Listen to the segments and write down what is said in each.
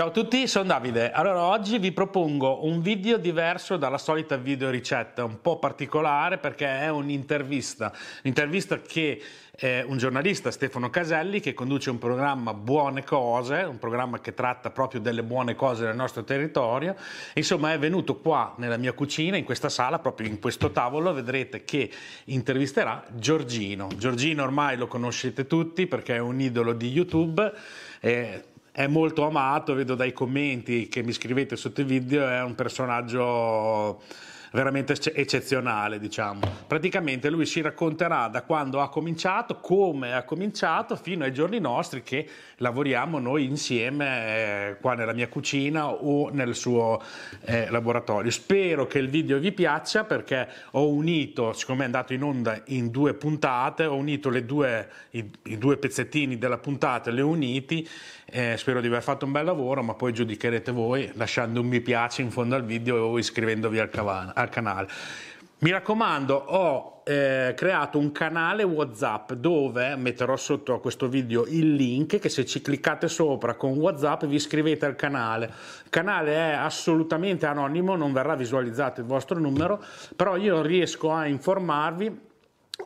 Ciao a tutti, sono Davide. Allora, oggi vi propongo un video diverso dalla solita video ricetta, un po' particolare perché è un'intervista. Un'intervista che eh, un giornalista, Stefano Caselli, che conduce un programma Buone Cose, un programma che tratta proprio delle buone cose del nostro territorio. Insomma, è venuto qua nella mia cucina, in questa sala, proprio in questo tavolo, vedrete che intervisterà Giorgino. Giorgino ormai lo conoscete tutti perché è un idolo di YouTube. Eh, è molto amato, vedo dai commenti che mi scrivete sotto i video, è un personaggio veramente eccezionale, diciamo. Praticamente lui ci racconterà da quando ha cominciato, come ha cominciato, fino ai giorni nostri che lavoriamo noi insieme eh, qua nella mia cucina o nel suo eh, laboratorio. Spero che il video vi piaccia perché ho unito, siccome è andato in onda in due puntate, ho unito due, i, i, due pezzettini della puntata, le ho uniti, eh, spero di aver fatto un bel lavoro, ma poi giudicherete voi lasciando un mi piace in fondo al video o iscrivendovi al canale al canale. Mi raccomando, ho eh, creato un canale WhatsApp dove metterò sotto a questo video il link che se ci cliccate sopra con WhatsApp vi iscrivete al canale. Il canale è assolutamente anonimo, non verrà visualizzato il vostro numero, però io riesco a informarvi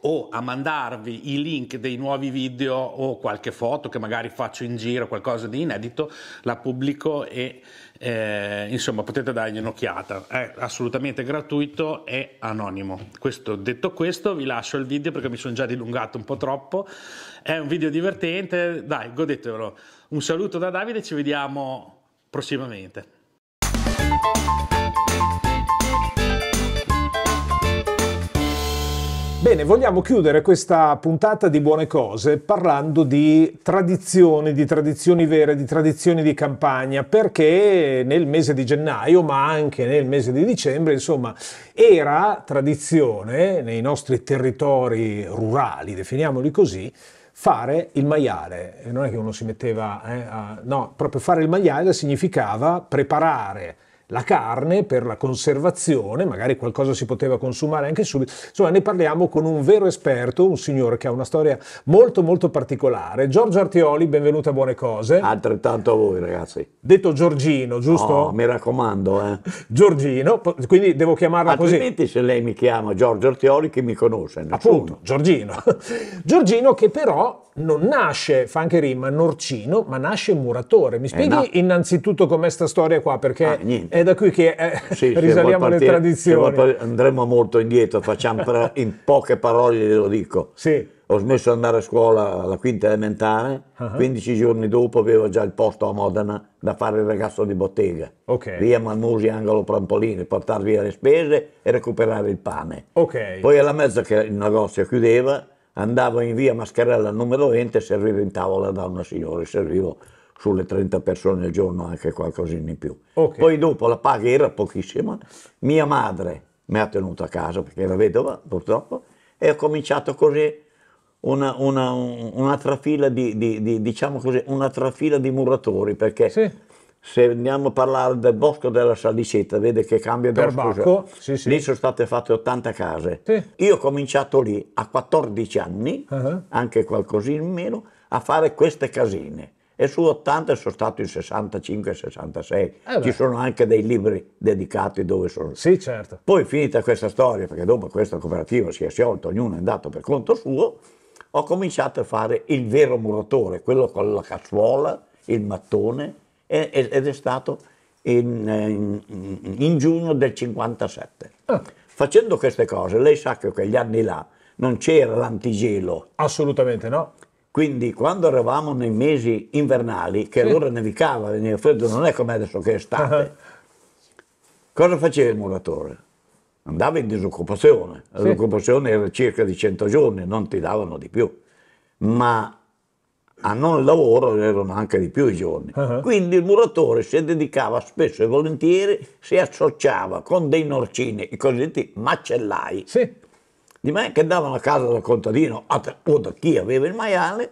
o a mandarvi i link dei nuovi video o qualche foto che magari faccio in giro, qualcosa di inedito, la pubblico e eh, insomma potete dargli un'occhiata, è assolutamente gratuito e anonimo. Questo, detto questo vi lascio il video perché mi sono già dilungato un po' troppo, è un video divertente, dai godetevelo. Un saluto da Davide, ci vediamo prossimamente. Bene, vogliamo chiudere questa puntata di buone cose parlando di tradizioni, di tradizioni vere, di tradizioni di campagna, perché nel mese di gennaio, ma anche nel mese di dicembre, insomma, era tradizione nei nostri territori rurali, definiamoli così, fare il maiale. Non è che uno si metteva, eh, a... no, proprio fare il maiale significava preparare la carne per la conservazione, magari qualcosa si poteva consumare anche subito. Insomma, ne parliamo con un vero esperto, un signore che ha una storia molto molto particolare. Giorgio Artioli, benvenuto a Buone Cose. Altrettanto a voi, ragazzi. Detto Giorgino, giusto? Oh, mi raccomando, eh. Giorgino, quindi devo chiamarla Altrimenti così. Altrimenti se lei mi chiama Giorgio Artioli, chi mi conosce? Nessuno. Appunto, Giorgino. Giorgino che però non nasce, fa anche rima, Norcino, ma nasce muratore. Mi spieghi eh no. innanzitutto com'è sta storia qua? Perché ah, è da qui che eh, sì, risaliamo partire, le tradizioni. Partire, andremo molto indietro, facciamo per, in poche parole glielo dico. Sì. Ho smesso di andare a scuola alla quinta elementare, uh-huh. 15 giorni dopo avevo già il posto a Modena da fare il ragazzo di bottega. Okay. Via Manusi, angolo Prampolini, portare via le spese e recuperare il pane. Okay. Poi alla mezza che il negozio chiudeva, andavo in via Mascherella numero 20 e servivo in tavola da una signora, servivo sulle 30 persone al giorno anche qualcosina in più. Okay. Poi dopo la paga era pochissima, mia madre mi ha tenuto a casa perché era vedova purtroppo e ho cominciato così una, una, una trafila di, di, di, diciamo così, una trafila di muratori perché sì. se andiamo a parlare del bosco della Salicetta, vede che cambia da bosco, cioè, sì, sì. lì sono state fatte 80 case. Io ho cominciato lì a 14 anni, uh -huh. anche qualcosina in meno, a fare queste casine e su 80 sono stato in 65 e 66. Eh Ci sono anche dei libri dedicati dove sono. Sì, certo. Poi finita questa storia, perché dopo questa cooperativa si è sciolta, ognuno è andato per conto suo, ho cominciato a fare il vero muratore, quello con la cazzuola, il mattone, ed è stato in, in, in giugno del 57. Ah. Facendo queste cose, lei sa che quegli anni là non c'era l'antigelo. Assolutamente no. Quindi quando eravamo nei mesi invernali, che sì. allora nevicava, veniva freddo, non è come adesso che è estate, cosa faceva il muratore? Andava in disoccupazione, la sì. disoccupazione era circa di 100 giorni, non ti davano di più, ma a non lavoro erano anche di più i giorni. Uh-huh. Quindi il muratore si dedicava spesso e volentieri, si associava con dei norcini, i cosiddetti macellai, sì di me che andavano a casa dal contadino o da chi aveva il maiale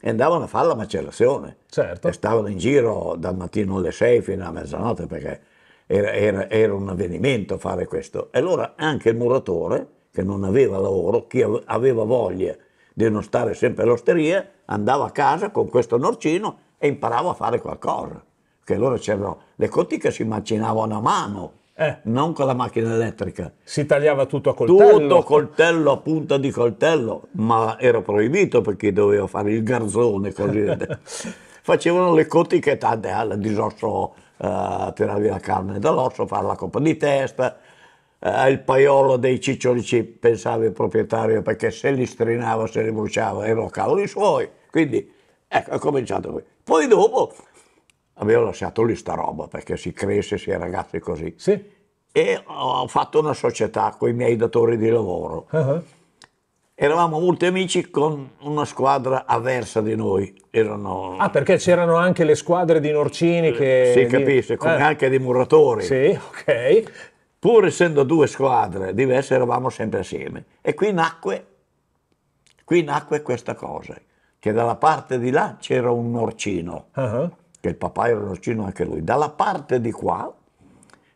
e andavano a fare la macellazione. Certo. E stavano in giro dal mattino alle 6 fino a mezzanotte perché era, era, era, un avvenimento fare questo. E allora anche il muratore, che non aveva lavoro, chi aveva voglia di non stare sempre all'osteria, andava a casa con questo norcino e imparava a fare qualcosa. Perché allora c'erano le cotiche che si macinavano a mano eh. non con la macchina elettrica. Si tagliava tutto a coltello? Tutto coltello, a punta di coltello, ma era proibito perché doveva fare il garzone. Così. Facevano le cotiche tante al disosso, eh, via la carne dall'osso, fare la coppa di testa, eh, il paiolo dei ciccioli ci pensava il proprietario perché se li strinava, se li bruciava, erano cavoli suoi. Quindi ecco, è cominciato qui. Poi dopo avevo lasciato lì sta roba perché si cresce, si è ragazzi così. Sì. E ho fatto una società con i miei datori di lavoro. Uh-huh. Eravamo molti amici con una squadra avversa di noi. Erano... Ah, perché c'erano anche le squadre di Norcini eh, che... Si capisce, come eh. anche di Muratori. Sì, ok. Pur essendo due squadre diverse eravamo sempre assieme. E qui nacque, qui nacque questa cosa, che dalla parte di là c'era un Norcino. Uh-huh che il papà era nocino anche lui. Dalla parte di qua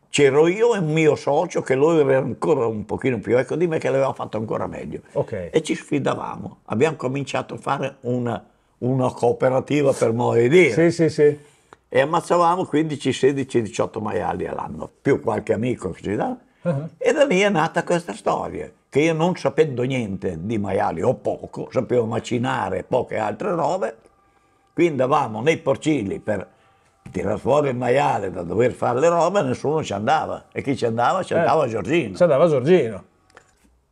c'ero io e un mio socio che lui era ancora un pochino più ecco di me che l'aveva fatto ancora meglio. Okay. E ci sfidavamo. Abbiamo cominciato a fare una, una cooperativa per modo di dire. Sì, sì, sì. E ammazzavamo 15, 16, 18 maiali all'anno, più qualche amico che ci dà Uh-huh. E da lì è nata questa storia, che io non sapendo niente di maiali o poco, sapevo macinare poche altre robe, Qui andavamo nei porcili per tirare fuori il maiale da dover fare le robe, nessuno ci andava. E chi ci andava? Ci eh, andava eh, Giorgino. Ci andava Giorgino.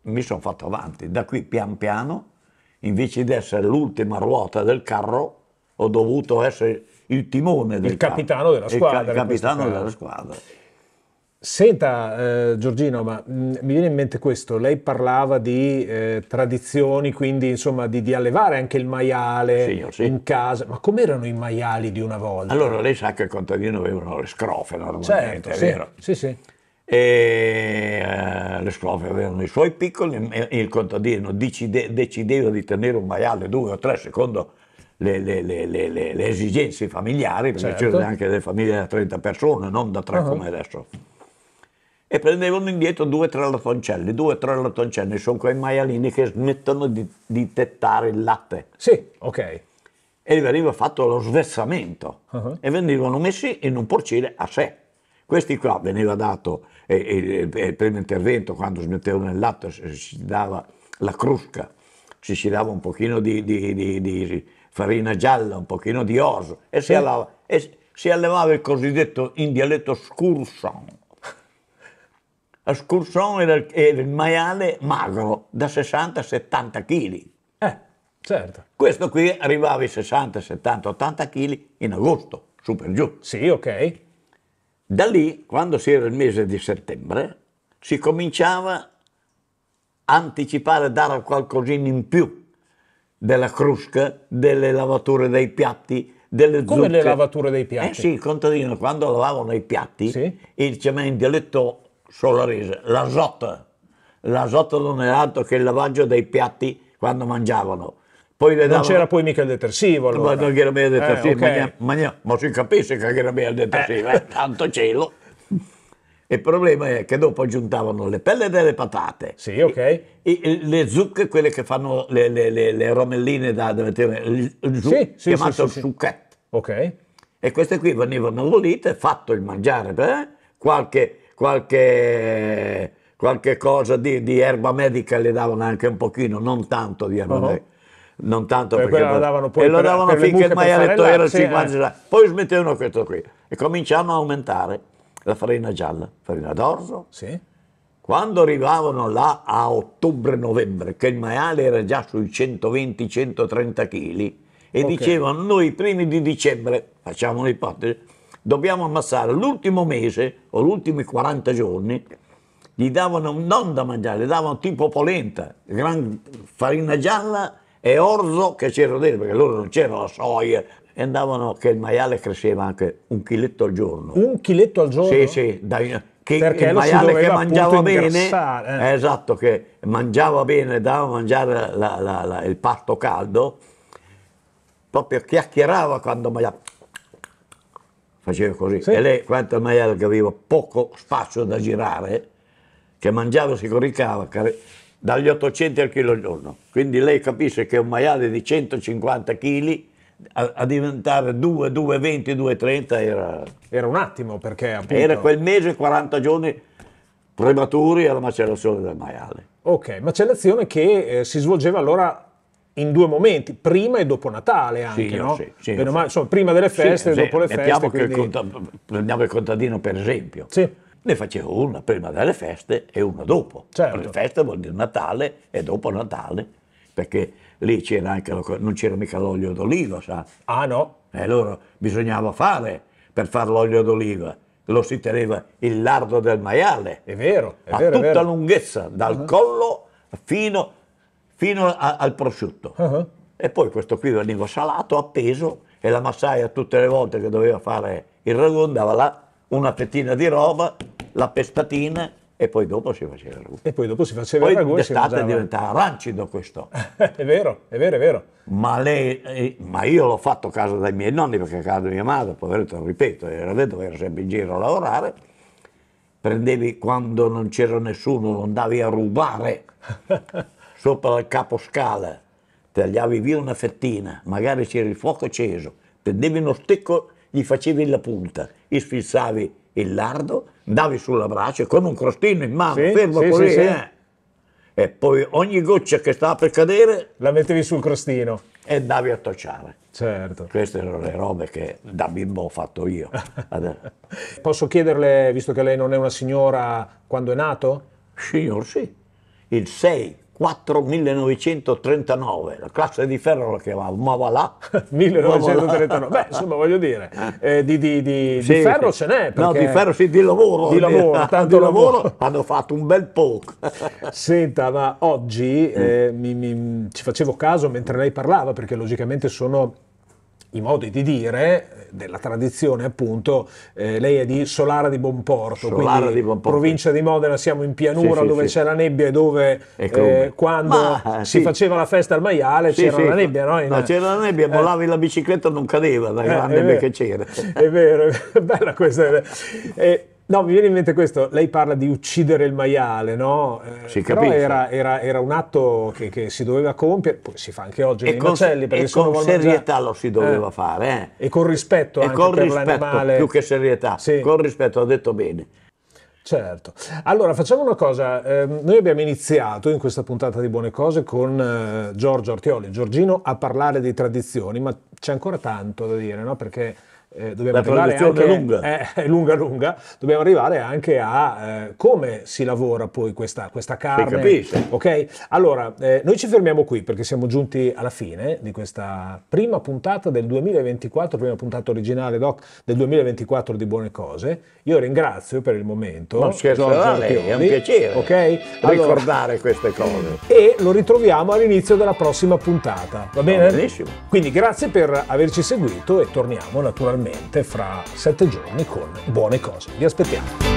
Mi sono fatto avanti. Da qui pian piano, invece di essere l'ultima ruota del carro, ho dovuto essere il timone del il capitano della squadra. Il capitano della squadra. Senta eh, Giorgino, ma mh, mm, mi viene in mente questo, lei parlava di eh, tradizioni, quindi insomma di, di, allevare anche il maiale sì, oh, sì. in casa, ma com'erano i maiali di una volta? Allora lei sa che i contadini avevano le scrofe normalmente, certo, è sì, vero? Sì, sì. E, eh, le scrofe avevano i suoi piccoli e il contadino decide, decideva di tenere un maiale due o tre secondo le, le, le, le esigenze familiari, perché certo. c'erano anche delle famiglie da 30 persone, non da tre uh-huh. come adesso e prendevano indietro due o tre lattoncelli, due o tre lattoncelli, sono quei maialini che smettono di, di tettare il latte. Sì, ok. E veniva fatto lo svezzamento uh-huh. e venivano messi in un porcile a sé. Questi qua veniva dato eh, eh, il primo intervento, quando smettevano il latte, si dava la crusca, ci si dava un pochino di, di, di, di farina gialla, un pochino di orzo e si, sì. allava, e si allevava il cosiddetto in dialetto scurson Scourson era, era, il maiale magro, da 60-70 kg. Eh, certo. Questo qui arrivava ai 60, 70, 80 kg in agosto, su per giù. Sì, ok. Da lì, quando si era il mese di settembre, si cominciava a anticipare, a dare qualcosina in più della crusca, delle lavature dei piatti, delle zucche. Come le lavature dei piatti? Eh sì, il contadino quando lavavano i piatti, sì. il cemento lettò solarese, l'azote. L'azote non è altro che il lavaggio dei piatti quando mangiavano. Poi non davano... c'era poi mica il detersivo allora. Ma non era mica il eh, detersivo, eh, okay. ma, ma, ma, ma, si capisce che era mica il detersivo, eh. Eh, tanto cielo. Il problema è che dopo aggiuntavano le pelle delle patate, sì, okay. i, i, le zucche, quelle che fanno le, le, le, le romelline da, da mettere, il, il zuc, sì, sì, chiamato sì, Okay. E queste qui venivano volite, fatto il mangiare, eh? qualche qualche, qualche cosa di, di, erba medica le davano anche un pochino, non tanto di erba uh-huh. medica non tanto eh, perché lo davano poi e lo davano per, finché il maialetto era 50 eh. poi smettevano questo qui e cominciavano a aumentare la farina gialla farina d'orzo sì. quando arrivavano là a ottobre-novembre che il maiale era già sui 120-130 kg e okay. dicevano noi i primi di dicembre facciamo un'ipotesi dobbiamo ammazzare l'ultimo mese o gli ultimi 40 giorni gli davano non da mangiare, gli davano tipo polenta, gran farina gialla e orzo che c'era dentro, perché loro non c'era la soia, e andavano che il maiale cresceva anche un chiletto al giorno. Un chiletto al giorno? Sì, sì, dai, che perché il maiale che mangiava bene, eh. esatto, che mangiava bene, dava a mangiare la, la, la, il pasto caldo, proprio chiacchierava quando mangiava faceva così. Sì. E lei, quanto maiale che aveva poco spazio da girare, che mangiava si coricava dagli 800 al chilo al giorno. Quindi lei capisce che un maiale di 150 kg a, a, diventare 2, 2, 20, 2, 30 era... Era un attimo perché appunto... Era quel mese e 40 giorni prematuri alla macellazione del maiale. Ok, macellazione che eh, si svolgeva allora in due momenti, prima e dopo Natale anche, sì, no? Sì, sì, male, insomma, prima delle feste e dopo le feste. Quindi... Conta, prendiamo il contadino per esempio. Ne facevo una prima delle feste e una dopo. Certo. Le feste vuol dire Natale e dopo Natale, perché lì c'era anche, non c'era mica l'olio d'oliva, sa? Ah no? E allora bisognava fare per fare l'olio d'oliva lo si teneva il lardo del maiale. È vero, è a vero. A tutta vero. lunghezza, dal uh-huh. collo fino a fino a, al prosciutto. Uh-huh. E poi questo qui veniva salato, appeso e la massaia tutte le volte che doveva fare il ragù andava là una fettina di roba, la pestatina e poi dopo si faceva il ragù. E poi dopo si faceva poi il ragù. L'estate diventava rancido questo. è vero, è vero, è vero. Ma, lei, eh, ma io l'ho fatto a casa dai miei nonni perché a casa di mia madre, poveretto, ripeto, era vedova, era sempre in giro a lavorare. Prendevi quando non c'era nessuno, lo andavi a rubare sopra il caposcala, tagliavi via una fettina, magari c'era il fuoco acceso, prendevi uno stecco, gli facevi la punta, gli sfilzavi il lardo, andavi sulla brace con un crostino in mano, sì, fermo sì, così, sì, eh. e poi ogni goccia che stava per cadere la mettevi sul crostino e andavi a tocciare. Certo. Queste erano le robe che da bimbo ho fatto io. Posso chiederle, visto che lei non è una signora, quando è nato? Signor, sì. Il 6 4939, la classe di ferro la chiamava là 1939. Beh, insomma, voglio dire, eh, di, di, di, sì, di, ferro sì. ce n'è. Perché... No, di ferro sì, di lavoro. Di lavoro, eh, tanto lavoro. lavoro. Hanno fatto un bel poco. Senta, ma oggi mm. eh, mi, mi, ci facevo caso mentre lei parlava, perché logicamente sono i modi di dire eh, della tradizione appunto eh, lei è di Solara di Bomporto Solara di Bomporto. provincia di Modena siamo in pianura sì, sì, dove sì. c'è la nebbia e dove eh, quando Ma, si faceva la festa al maiale c'era la nebbia no? no, c'era la nebbia eh, volavi la bicicletta non cadeva la eh, nebbia che c'era è vero, è bella questa idea. No, mi viene in mente questo, lei parla di uccidere il maiale, no? Eh, si però era, era, era, un atto che, che, si doveva compiere, poi si fa anche oggi e nei con, macelli. E con serietà lo si doveva eh. fare. Eh. E con rispetto e anche con per rispetto, l'animale. più che serietà, sì. con rispetto, ha detto bene. Certo. Allora, facciamo una cosa. Eh, noi abbiamo iniziato in questa puntata di Buone Cose con eh, Giorgio Artioli, Giorgino, a parlare di tradizioni, ma c'è ancora tanto da dire, no? Perché eh, dobbiamo la arrivare anche, lunga. Eh, lunga, lunga, dobbiamo arrivare anche a eh, come si lavora poi questa, questa carne. Ok? Allora, eh, noi ci fermiamo qui perché siamo giunti alla fine di questa prima puntata del 2024, prima puntata originale doc, del 2024 di Buone Cose. Io ringrazio per il momento. Non scherzo, lei, è un piacere okay? allora, ricordare queste cose. E lo ritroviamo all'inizio della prossima puntata, va bene? Oh, benissimo. Quindi grazie per averci seguito e torniamo naturalmente naturalmente fra sette giorni con buone cose. Vi aspettiamo.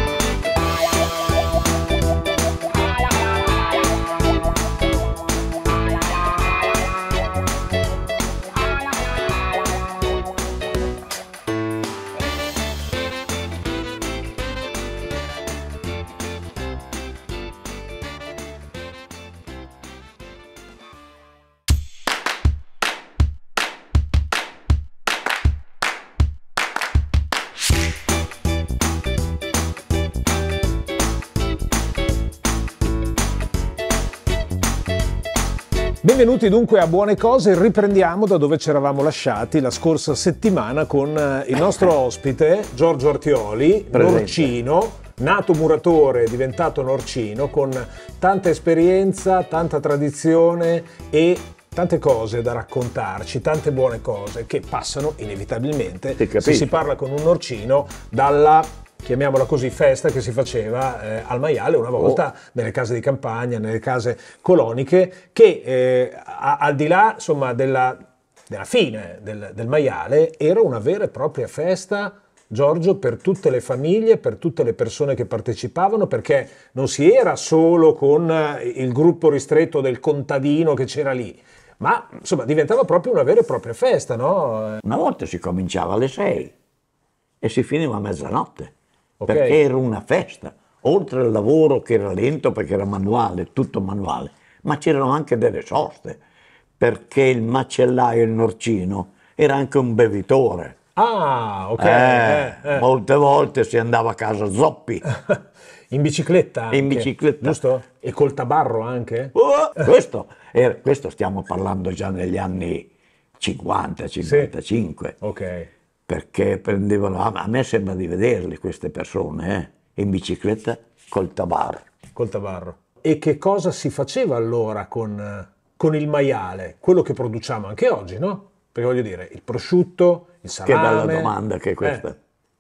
Benvenuti dunque a Buone Cose, riprendiamo da dove ci eravamo lasciati la scorsa settimana con eh, il nostro ospite Giorgio Artioli, Presente. Norcino, nato muratore, diventato Norcino, con tanta esperienza, tanta tradizione e tante cose da raccontarci, tante buone cose che passano inevitabilmente, se si parla con un Norcino, dalla chiamiamola così, festa che si faceva eh, al maiale una oh. volta oh. nelle case di campagna, nelle case coloniche, che eh, a, al di là insomma, della, della, fine del, del maiale era una vera e propria festa. Giorgio, per tutte le famiglie, per tutte le persone che partecipavano, perché non si era solo con eh, il gruppo ristretto del contadino che c'era lì, ma insomma diventava proprio una vera e propria festa, no? Una volta si cominciava alle sei e si finiva a mezzanotte okay. perché era una festa, oltre al lavoro che era lento perché era manuale, tutto manuale, ma c'erano anche delle soste, perché il macellaio, il norcino, era anche un bevitore. Ah, ok. Eh, eh, eh. Molte volte si andava a casa zoppi. In bicicletta? Anche, In bicicletta. Giusto? E col tabarro anche? Oh, questo, questo stiamo parlando già negli anni 50, 55. Sì. Ok perché prendevano, a me sembra di vederle queste persone, eh, in bicicletta col tabarro. Col tabarro. E che cosa si faceva allora con, eh, con il maiale? Quello che produciamo anche oggi, no? Perché voglio dire, il prosciutto, il salame... Che bella domanda che è questa. Eh.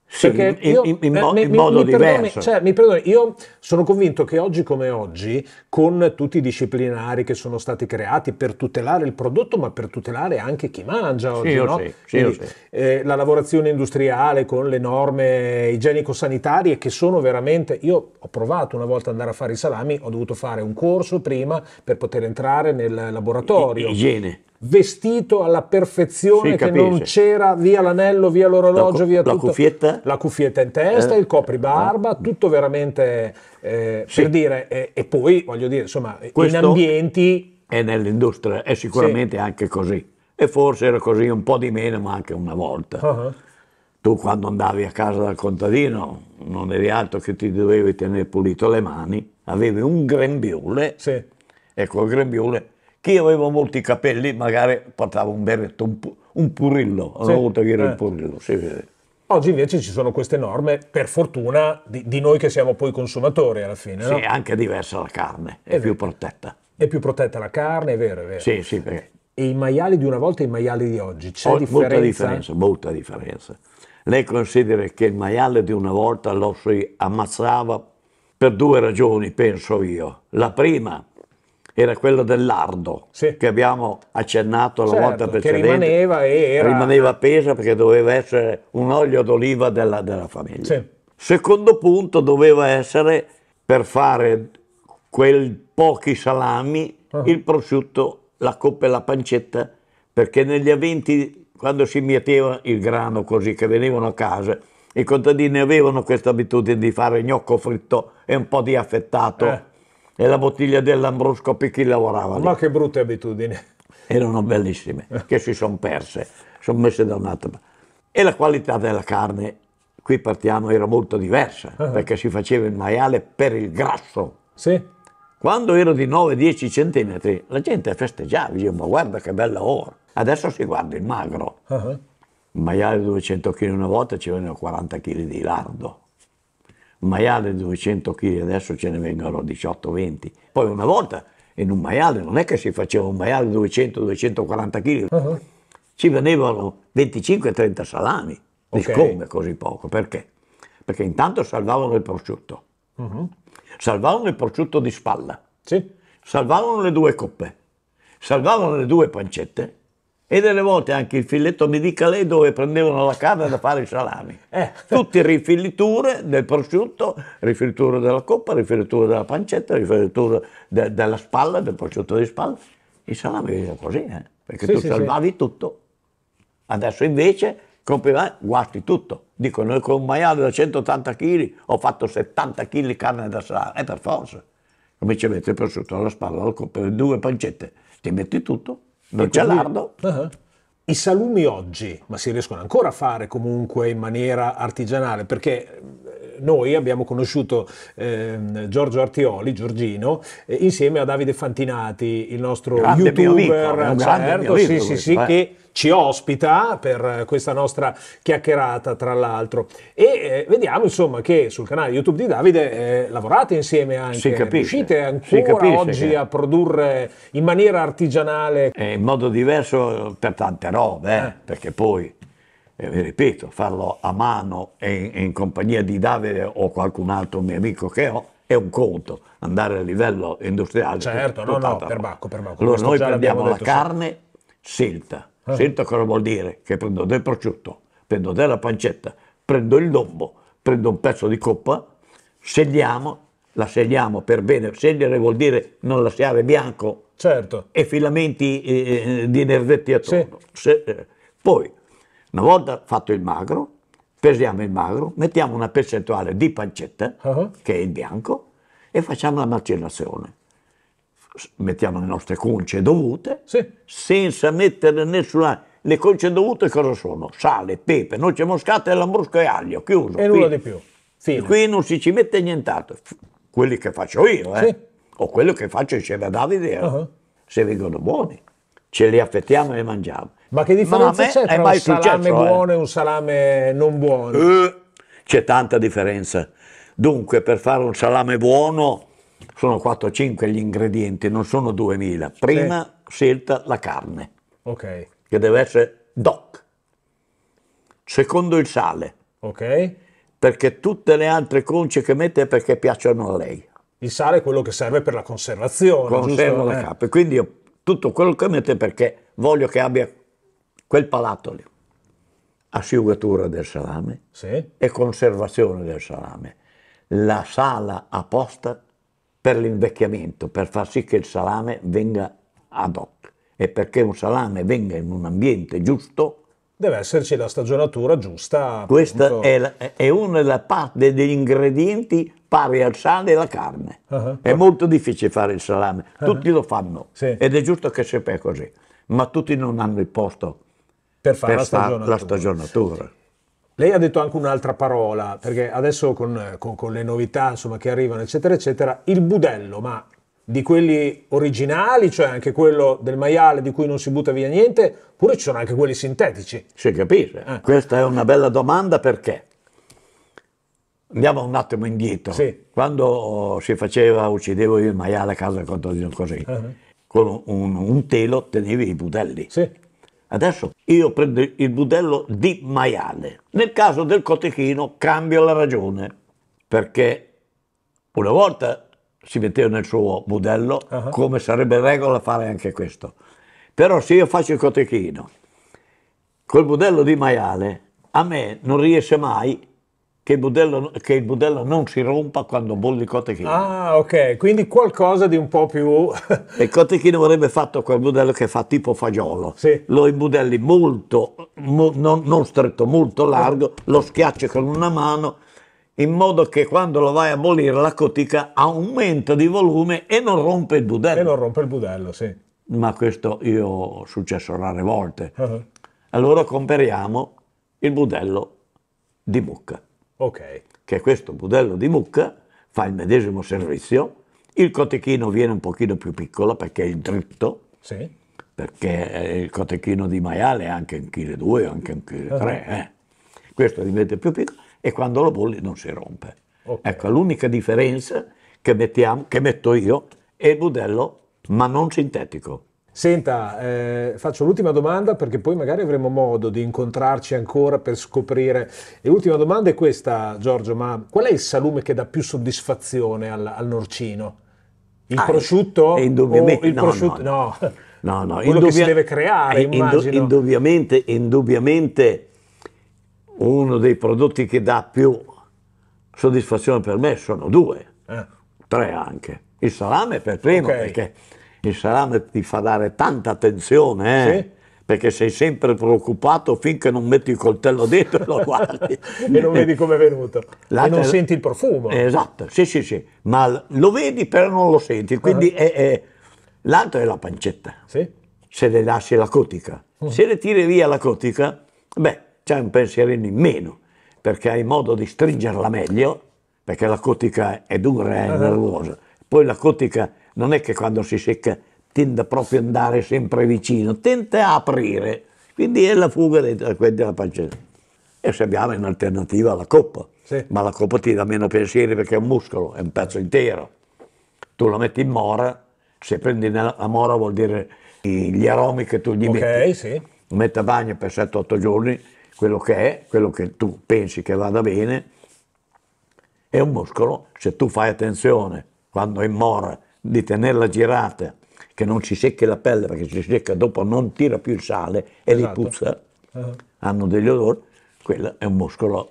Sì, Perché in, io, in, in, eh, mo- eh, in modo mi diverso. Perdoni, cioè, mi perdoni, io sono convinto che oggi come oggi, con tutti i disciplinari che sono stati creati per tutelare il prodotto, ma per tutelare anche chi mangia oggi, sì, no? sì, Quindi, eh, la lavorazione industriale con le norme igienico-sanitarie che sono veramente... Io ho provato una volta ad andare a fare i salami, ho dovuto fare un corso prima per poter entrare nel laboratorio. I, igiene vestito alla perfezione, sì, che non c'era via l'anello, via l'orologio, la, via tutto. La cuffietta? La cuffietta in testa, eh? il copribarba, eh? tutto veramente eh, sì. per dire, e, e poi voglio dire, insomma, Questo in ambienti... E nell'industria è sicuramente sì. anche così, e forse era così un po' di meno, ma anche una volta. Uh-huh. Tu quando andavi a casa dal contadino non eri altro che ti dovevi tenere pulito le mani, avevi un grembiule sì. e col grembiule io avevo molti capelli magari portavo un berretto, un, un purrillo, una volta che era eh. il purrillo, si vede. Oggi invece ci sono queste norme, per fortuna, di, di noi che siamo poi consumatori alla fine. Sì, no? è anche diversa la carne, è, è più protetta. È più protetta la carne, è vero, è vero. Sì, sì, perché... E i maiali di una volta e i maiali di oggi, c'è o, differenza? Molta differenza, molta differenza. Lei considera che il maiale di una volta lo si ammazzava per due ragioni, penso io. La prima, era quello dell'ardo sì. che abbiamo accennato la certo, volta precedente. Che rimaneva e era... Rimaneva appesa perché doveva essere un olio d'oliva della, della famiglia. Sì. Secondo punto doveva essere per fare quei pochi salami uh-huh. il prosciutto, la coppa e la pancetta perché negli eventi quando si mieteva il grano così che venivano a casa i contadini avevano questa abitudine di fare gnocco fritto e un po' di affettato. Eh e la bottiglia dell'Ambrusco per chi lavorava. Lì. Ma che brutte abitudini! Erano bellissime, che si sono perse, sono messe da un'altra parte. E la qualità della carne, qui partiamo, era molto diversa, uh ah. -huh. perché si faceva il maiale per il grasso. Sì. Quando ero di 9-10 centimetri, la gente festeggiava, diceva, ma guarda che bella ora. Adesso si guarda il magro. Uh -huh. Il maiale 200 kg una volta ci veniva 40 kg di lardo maiale di 200 kg, adesso ce ne vengono 18-20. Poi una volta in un maiale non è che si faceva un maiale di 200-240 kg, uh-huh. ci venivano 25-30 salami, okay. come così poco, perché? Perché intanto salvavano il prosciutto, uh-huh. salvavano il prosciutto di spalla, sì. salvavano le due coppe, salvavano le due pancette e delle volte anche il filetto medicale dove prendevano la carne da fare i salami. Eh. Tutte rifilliture del prosciutto, rifillitura della coppa, rifillitura della pancetta, rifillitura de della spalla, del prosciutto di spalla. I salami erano così, eh? perché sì, tu sì, salvavi sì. tutto. Adesso invece compriva, guasti tutto. Dico, noi con un maiale da 180 kg ho fatto 70 kg di carne da salame, è eh, per forza. Come ci metti il prosciutto alla spalla, la coppa, due pancette, ti metti tutto del Gellardo. Uh-huh. I salumi oggi, ma si riescono ancora a fare comunque in maniera artigianale, perché noi abbiamo conosciuto eh, Giorgio Artioli, Giorgino, eh, insieme a Davide Fantinati, il nostro grande youtuber, amico, certo, sì, sì, sì, eh. che ci ospita per questa nostra chiacchierata, tra l'altro. E eh, vediamo insomma che sul canale YouTube di Davide eh, lavorate insieme anche, si capisce, riuscite ancora oggi che... a produrre in maniera artigianale. E eh, in modo diverso per tante robe, eh, eh. perché poi eh, ripeto, farlo a mano e in, in compagnia di Davide o qualcun altro mio amico che ho, è un conto andare a livello industriale. Certo, no, no, per bacco, per bacco. Allora noi prendiamo la carne scelta. Eh. Scelta cosa vuol dire? Che prendo del prosciutto, prendo della pancetta, prendo il lombo, prendo un pezzo di coppa, segliamo, la segliamo per bene. Scegliere vuol dire non lasciare bianco certo. e filamenti eh, eh di nervetti attorno. Sì. Se, eh, poi una volta fatto il magro, pesiamo il magro, mettiamo una percentuale di pancetta, uh-huh. che è il bianco, e facciamo la macellazione. Mettiamo le nostre conce dovute, sì. senza mettere nessuna... Le conce dovute cosa sono? Sale, pepe, noce moscata, lambrusco e aglio, chiuso. E nulla Qui. di più. Fine. Qui non si ci mette nient'altro. Quelli che faccio io, eh? Sì. O quello che faccio insieme a Davide, uh-huh. se vengono buoni, ce li affettiamo e li mangiamo. Ma che differenza c'è tra un salame eh. buono eh. e un salame non buono? Eh, c'è tanta differenza. Dunque, per fare un salame buono sono 4-5 gli ingredienti, non sono 2000. Prima sì. scelta la carne, okay. che deve essere doc. Secondo il sale, okay. perché tutte le altre conce che mette è perché piacciono a lei. Il sale è quello che serve per la conservazione. Conserva giusto? la eh. capra. Quindi io tutto quello che mette perché voglio che abbia quel palato lì, asciugatura del salame sì. e conservazione del salame, la sala apposta per l'invecchiamento, per far sì che il salame venga ad hoc e perché un salame venga in un ambiente giusto deve esserci la stagionatura giusta. Questa è, la, è, una delle parti degli ingredienti pari al sale e alla carne. Uh ah, -huh. Ah. È molto difficile fare il salame, uh ah, -huh. tutti lo fanno sì. ed è giusto che sia così, ma tutti non hanno il posto per fare per la, stagionatura. la stagionatura. Lei ha detto anche un'altra parola, perché adesso con, con, con le novità insomma, che arrivano, eccetera, eccetera, il budello, ma di quelli originali, cioè anche quello del maiale di cui non si butta via niente, oppure ci sono anche quelli sintetici? Si capisce. Eh. Questa è una bella domanda perché? Andiamo un attimo indietro. Sì. Quando si faceva, uccidevo io il maiale a casa così, uh-huh. con un, un, telo tenevi i budelli. Sì Adesso io prendo il budello di maiale. Nel caso del cotechino cambio la ragione, perché una volta si metteva nel suo budello, uh-huh. come sarebbe regola fare anche questo. Però se io faccio il cotechino col budello di maiale, a me non riesce mai che il, budello, che il budello, non si rompa quando bolli il cotechino. Ah, ok, quindi qualcosa di un po' più... il cotechino vorrebbe fatto quel budello che fa tipo fagiolo. Sì. Lo imbudelli molto, mo, non, non, stretto, molto largo, lo schiacci con una mano in modo che quando lo vai a bollire la cotica aumenta di volume e non rompe il budello. E non rompe il budello, sì. Ma questo io ho successo rare volte. Uh-huh. Allora comperiamo il budello di mucca okay. che questo budello di mucca fa il medesimo servizio, il cotechino viene un pochino più piccolo perché è il dritto, sì. perché eh, il cotechino di maiale è anche un chile 2, anche un chilo e tre, eh. questo diventa più piccolo e quando lo bolli non si rompe. Okay. Ecco, l'unica differenza che, mettiamo, che metto io è il budello, ma non sintetico. Senta, eh, faccio l'ultima domanda perché poi magari avremo modo di incontrarci ancora per scoprire. E l'ultima domanda è questa, Giorgio, ma qual è il salume che dà più soddisfazione al, al norcino? Il ah, prosciutto? È, eh, è indubbiamente, il no, prosciutto? No, no. no, no quello indubbia, che si deve creare, eh, immagino. Indubbiamente, indubbiamente uno dei prodotti che dà più soddisfazione per me sono due, eh. tre anche. Il salame per primo okay. perché il salame ti fa dare tanta attenzione, eh? sì. perché sei sempre preoccupato finché non metti il coltello dentro e lo guardi. e non vedi come è venuto, L'altra... e non senti il profumo. Esatto, sì sì sì, ma lo vedi però non lo senti, quindi uh-huh. è, è... l'altro è la pancetta, sì. se le lasci la cotica. Uh-huh. Se le tiri via la cotica, beh, c'hai un pensierino in meno, perché hai modo di stringerla meglio, perché la cotica è dura e uh-huh. Ah. nervosa. Poi la cotica non è che quando si secca tende proprio ad andare sempre vicino, tende a aprire, quindi è la fuga eh, della pancetta. E se abbiamo in alternativa la coppa, sì. ma la coppa ti dà meno pensieri perché è un muscolo, è un pezzo intero. Tu la metti in mora, se prendi la mora vuol dire gli aromi che tu gli okay, metti. Sì. Metti a bagno per 7-8 giorni, quello che è, quello che tu pensi che vada bene, è un muscolo, se tu fai attenzione quando è in mora di tenerla girata, che non ci secchi la pelle perché ci secca dopo non tira più il sale e esatto. li puzza, uh eh. -huh. hanno degli odori, quello è un muscolo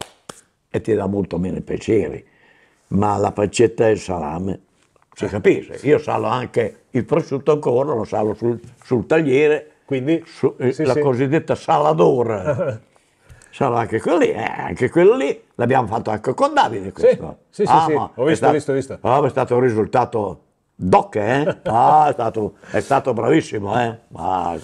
e ti dà molto meno piacere. Ma la pancetta e il salame si eh. capisce. Io salo anche il prosciutto ancora, lo salo sul, sul tagliere, Quindi, su, eh, sì, la sì. cosiddetta saladora. salo anche quello lì, eh, anche quello lì l'abbiamo fatto anche con Davide questo. Sì, sì, sì, ah, sì. ho visto, stato, visto, visto. Ah, è stato un risultato Doc, eh? Ah, è stato, è stato bravissimo, eh? Ah.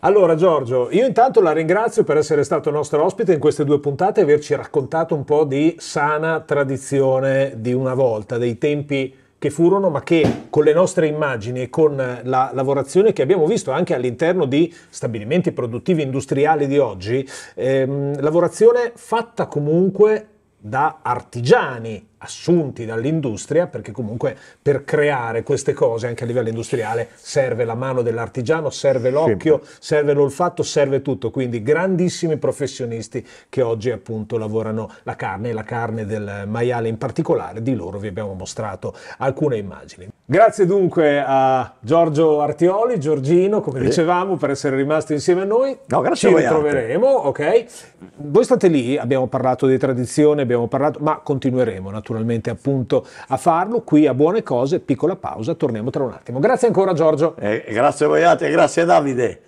Allora Giorgio, io intanto la ringrazio per essere stato nostro ospite in queste due puntate e averci raccontato un po' di sana tradizione di una volta, dei tempi che furono, ma che con le nostre immagini e con la lavorazione che abbiamo visto anche all'interno di stabilimenti produttivi industriali di oggi, ehm, lavorazione fatta comunque da artigiani assunti dall'industria, perché comunque per creare queste cose anche a livello industriale serve la mano dell'artigiano, serve l'occhio, sì. serve l'olfatto, serve tutto, quindi grandissimi professionisti che oggi appunto lavorano la carne e la carne del maiale in particolare, di loro vi abbiamo mostrato alcune immagini. Grazie dunque a Giorgio Artioli, Giorgino, come dicevamo, per essere rimasto insieme a noi. No, grazie Ci ritroveremo, ok? Voi state lì, abbiamo parlato di tradizione, abbiamo parlato, ma continueremo naturalmente naturalmente appunto a farlo. Qui a Buone Cose, piccola pausa, torniamo tra un attimo. Grazie ancora Giorgio. Eh, grazie a voi, grazie Davide.